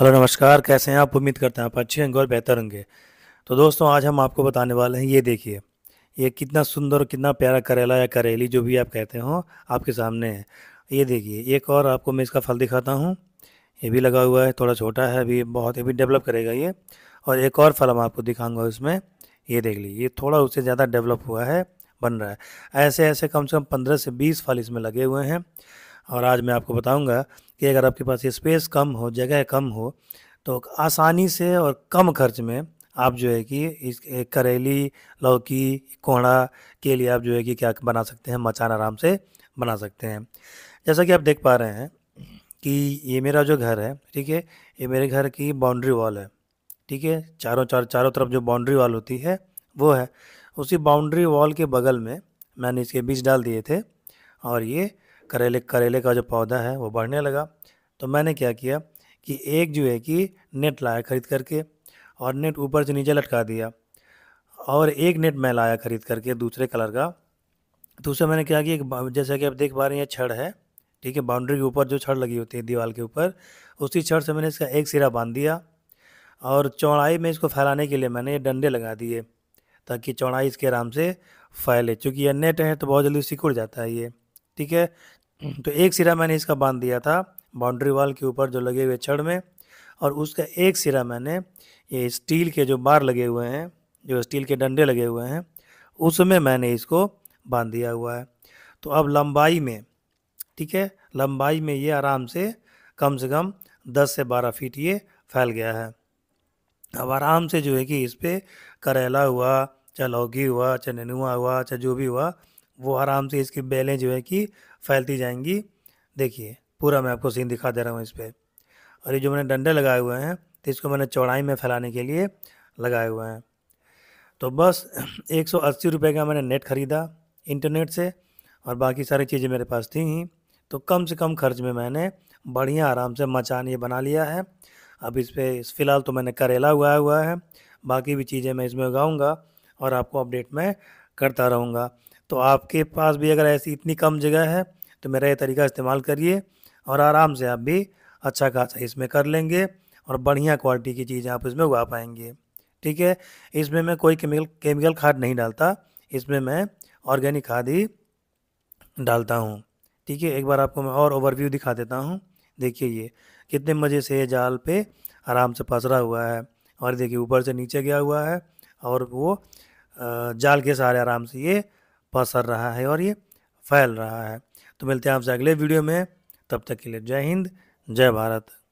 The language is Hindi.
हेलो नमस्कार कैसे हैं आप उम्मीद करते हैं आप अच्छे होंगे और बेहतर होंगे तो दोस्तों आज हम आपको बताने वाले हैं ये देखिए ये कितना सुंदर और कितना प्यारा करेला या करेली जो भी आप कहते हो आपके सामने है ये देखिए एक और आपको मैं इसका फल दिखाता हूँ ये भी लगा हुआ है थोड़ा छोटा है अभी बहुत अभी डेवलप करेगा ये और एक और फल हम आपको दिखाऊँगा उसमें ये देख लीजिए ये थोड़ा उससे ज़्यादा डेवलप हुआ है बन रहा है ऐसे ऐसे कम से कम पंद्रह से बीस फल इसमें लगे हुए हैं और आज मैं आपको बताऊंगा कि अगर आपके पास स्पेस कम हो जगह कम हो तो आसानी से और कम खर्च में आप जो है कि इस करेली लौकी कोहड़ा के लिए आप जो है कि क्या बना सकते हैं मचान आराम से बना सकते हैं जैसा कि आप देख पा रहे हैं कि ये मेरा जो घर है ठीक है ये मेरे घर की बाउंड्री वॉल है ठीक है चारों चार चारों तरफ जो बाउंड्री वॉल होती है वो है उसी बाउंड्री वॉल के बगल में मैंने इसके बीज डाल दिए थे और ये करेले करेले का जो पौधा है वो बढ़ने लगा तो मैंने क्या किया कि एक जो है कि नेट लाया ख़रीद करके और नेट ऊपर से नीचे लटका दिया और एक नेट मैं लाया ख़रीद करके दूसरे कलर का तो उसे मैंने क्या कि जैसा कि आप देख पा रहे हैं छड़ है ठीक है बाउंड्री के ऊपर जो छड़ लगी होती है दीवार के ऊपर उसी छड़ से मैंने इसका एक सिरा बांध दिया और चौड़ाई में इसको फैलाने के लिए मैंने ये डंडे लगा दिए ताकि चौड़ाई इसके आराम से फैले चूँकि यह नेट है तो बहुत जल्दी सिकुड़ जाता है ये ठीक है तो एक सिरा मैंने इसका बांध दिया था बाउंड्री वाल के ऊपर जो लगे हुए छड़ में और उसका एक सिरा मैंने ये स्टील के जो बार लगे हुए हैं जो स्टील के डंडे लगे हुए हैं उसमें मैंने इसको बांध दिया हुआ है तो अब लंबाई में ठीक है लंबाई में ये आराम से कम से कम 10 से 12 फीट ये फैल गया है अब आराम से जो है कि इस पर करेला हुआ चाहे लौकी हुआ चाहे नेनुआ हुआ चाहे जो भी हुआ वो आराम से इसकी बेलें जो है कि फैलती जाएंगी देखिए पूरा मैं आपको सीन दिखा दे रहा हूँ इस पर और ये जो मैंने डंडे लगाए हुए हैं तो इसको मैंने चौड़ाई में फैलाने के लिए लगाए हुए हैं तो बस एक सौ का मैंने नेट ख़रीदा इंटरनेट से और बाकी सारी चीज़ें मेरे पास थी ही तो कम से कम खर्च में मैंने बढ़िया आराम से मचान ये बना लिया है अब इस पर फ़िलहाल तो मैंने करेला उगाया हुआ है बाकी भी चीज़ें मैं इसमें उगाऊँगा और आपको अपडेट मैं करता रहूँगा तो आपके पास भी अगर ऐसी इतनी कम जगह है तो मेरा ये तरीका इस्तेमाल करिए और आराम से आप भी अच्छा खासा इसमें कर लेंगे और बढ़िया क्वालिटी की चीज़ें आप इसमें उगा पाएंगे ठीक है इसमें मैं कोई केमिकल केमिकल खाद नहीं डालता इसमें मैं ऑर्गेनिक खाद ही डालता हूँ ठीक है एक बार आपको मैं और ओवरव्यू दिखा देता हूँ देखिए ये कितने मज़े से ये जाल पे आराम से पसरा हुआ है और देखिए ऊपर से नीचे गया हुआ है और वो जाल के सहारे आराम से ये पसर रहा है और ये फैल रहा है तो मिलते हैं आपसे अगले वीडियो में तब तक के लिए जय हिंद जय भारत